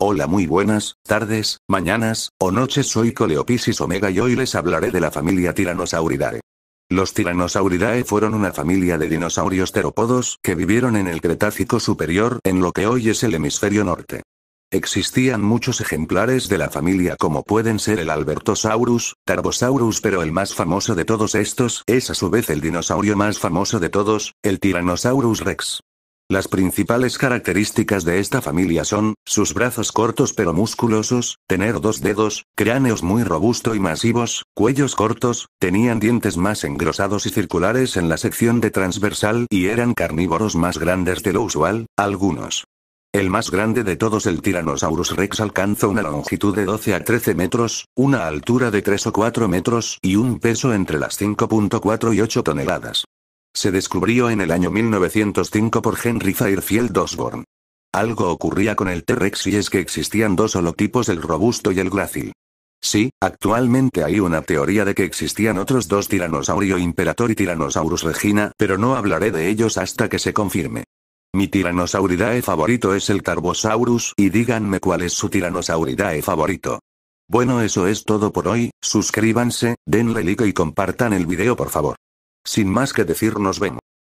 Hola muy buenas, tardes, mañanas, o noches soy Coleopisis Omega y hoy les hablaré de la familia Tyrannosauridae. Los Tiranosauridae fueron una familia de dinosaurios terópodos que vivieron en el Cretácico superior en lo que hoy es el hemisferio norte. Existían muchos ejemplares de la familia como pueden ser el Albertosaurus, Tarbosaurus pero el más famoso de todos estos es a su vez el dinosaurio más famoso de todos, el Tyrannosaurus rex. Las principales características de esta familia son, sus brazos cortos pero musculosos, tener dos dedos, cráneos muy robusto y masivos, cuellos cortos, tenían dientes más engrosados y circulares en la sección de transversal y eran carnívoros más grandes de lo usual, algunos. El más grande de todos el Tyrannosaurus rex alcanza una longitud de 12 a 13 metros, una altura de 3 o 4 metros y un peso entre las 5.4 y 8 toneladas. Se descubrió en el año 1905 por Henry Fairfield Osborne. Algo ocurría con el T-Rex y es que existían dos holotipos, el robusto y el grácil. Sí, actualmente hay una teoría de que existían otros dos tiranosaurio imperator y tiranosaurus regina, pero no hablaré de ellos hasta que se confirme. Mi tiranosauridae favorito es el Tarbosaurus y díganme cuál es su tiranosauridae favorito. Bueno eso es todo por hoy, suscríbanse, denle like y compartan el video por favor. Sin más que decir nos vemos.